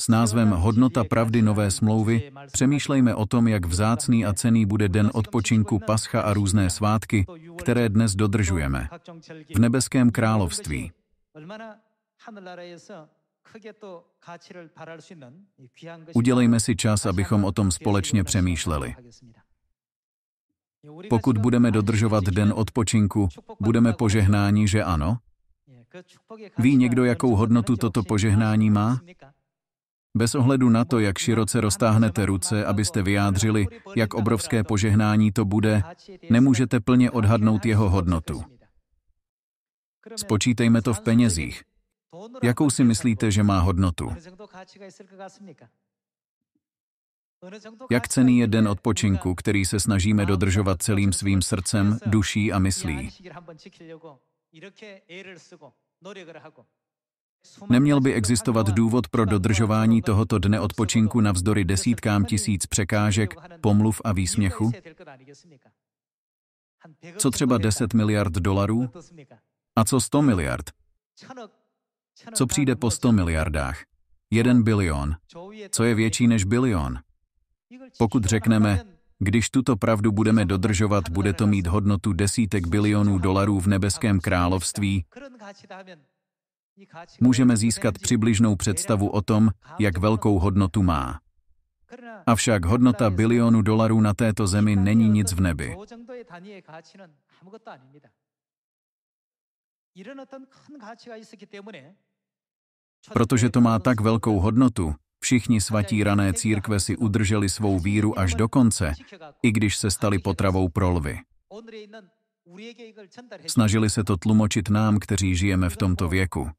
s názvem Hodnota pravdy nové smlouvy přemýšlejme o tom, jak vzácný a cený bude den odpočinku Pascha a různé svátky, které dnes dodržujeme v nebeském království. Udělejme si čas, abychom o tom společně přemýšleli. Pokud budeme dodržovat den odpočinku, budeme požehnáni, že ano? Ví někdo, jakou hodnotu toto požehnání má? Bez ohledu na to, jak široce roztáhnete ruce, abyste vyjádřili, jak obrovské požehnání to bude, nemůžete plně odhadnout jeho hodnotu. Spočítejme to v penězích. Jakou si myslíte, že má hodnotu? Jak cený je den odpočinku, který se snažíme dodržovat celým svým srdcem, duší a myslí? Neměl by existovat důvod pro dodržování tohoto dne odpočinku navzdory desítkám tisíc překážek, pomluv a výsměchu? Co třeba 10 miliard dolarů? A co 100 miliard? Co přijde po 100 miliardách? 1 bilion. Co je větší než bilion? Pokud řekneme, když tuto pravdu budeme dodržovat, bude to mít hodnotu desítek bilionů dolarů v nebeském království, můžeme získat přibližnou představu o tom, jak velkou hodnotu má. Avšak hodnota bilionu dolarů na této zemi není nic v nebi. Protože to má tak velkou hodnotu, všichni svatí rané církve si udrželi svou víru až do konce, i když se stali potravou pro lvy. Snažili se to tlumočit nám, kteří žijeme v tomto věku.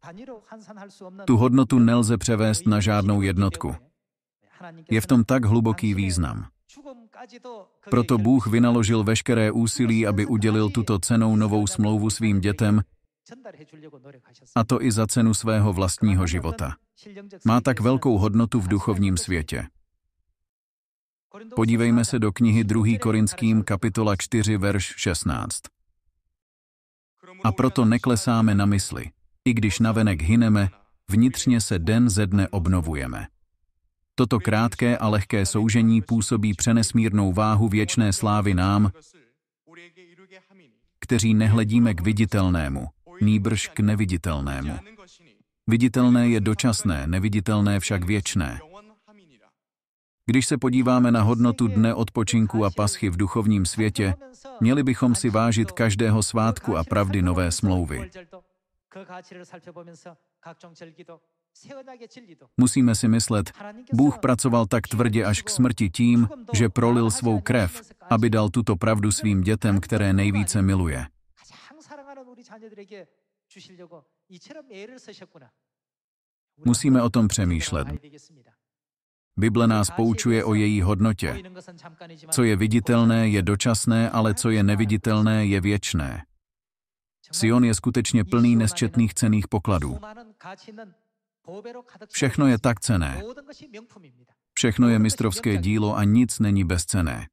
Tu hodnotu nelze převést na žádnou jednotku. Je v tom tak hluboký význam. Proto Bůh vynaložil veškeré úsilí, aby udělil tuto cenou novou smlouvu svým dětem, a to i za cenu svého vlastního života. Má tak velkou hodnotu v duchovním světě. Podívejme se do knihy 2. Korinským kapitola 4 verš 16. A proto neklesáme na mysli. I když navenek hyneme, vnitřně se den ze dne obnovujeme. Toto krátké a lehké soužení působí přenesmírnou váhu věčné slávy nám, kteří nehledíme k viditelnému, nýbrž k neviditelnému. Viditelné je dočasné, neviditelné však věčné. Když se podíváme na hodnotu dne odpočinku a paschy v duchovním světě, měli bychom si vážit každého svátku a pravdy nové smlouvy. Musíme si myslet, Bůh pracoval tak tvrdě až k smrti tím, že prolil svou krev, aby dal tuto pravdu svým dětem, které nejvíce miluje. Musíme o tom přemýšlet. Bible nás poučuje o její hodnotě. Co je viditelné, je dočasné, ale co je neviditelné, je věčné. Sion je skutečně plný nesčetných cených pokladů. Všechno je tak cené. Všechno je mistrovské dílo a nic není bezcené.